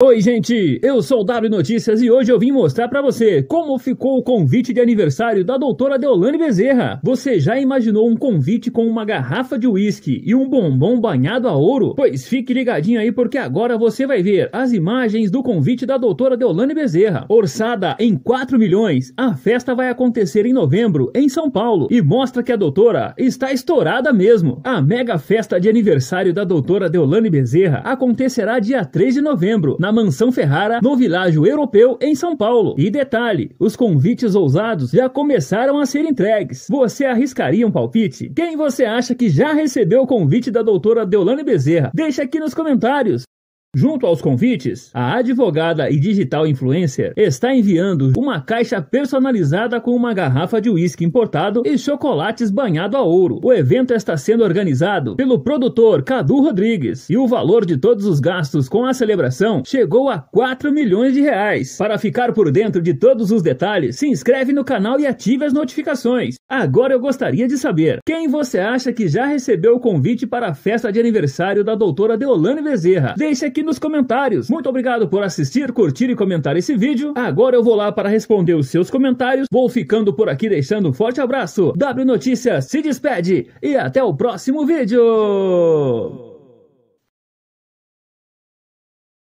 Oi, gente! Eu sou o W Notícias e hoje eu vim mostrar para você como ficou o convite de aniversário da doutora Deolane Bezerra. Você já imaginou um convite com uma garrafa de uísque e um bombom banhado a ouro? Pois fique ligadinho aí porque agora você vai ver as imagens do convite da doutora Deolane Bezerra. Orçada em 4 milhões, a festa vai acontecer em novembro, em São Paulo, e mostra que a doutora está estourada mesmo. A mega festa de aniversário da doutora Deolane Bezerra acontecerá dia 3 de novembro, na na Mansão Ferrara, no Világio Europeu, em São Paulo. E detalhe, os convites ousados já começaram a ser entregues. Você arriscaria um palpite? Quem você acha que já recebeu o convite da doutora Deolane Bezerra? Deixa aqui nos comentários. Junto aos convites, a advogada e digital influencer está enviando uma caixa personalizada com uma garrafa de uísque importado e chocolates banhado a ouro. O evento está sendo organizado pelo produtor Cadu Rodrigues e o valor de todos os gastos com a celebração chegou a 4 milhões de reais. Para ficar por dentro de todos os detalhes, se inscreve no canal e ative as notificações. Agora eu gostaria de saber quem você acha que já recebeu o convite para a festa de aniversário da doutora Deolane Bezerra. Deixa aqui aqui nos comentários. Muito obrigado por assistir, curtir e comentar esse vídeo. Agora eu vou lá para responder os seus comentários. Vou ficando por aqui deixando um forte abraço. W Notícias se despede e até o próximo vídeo.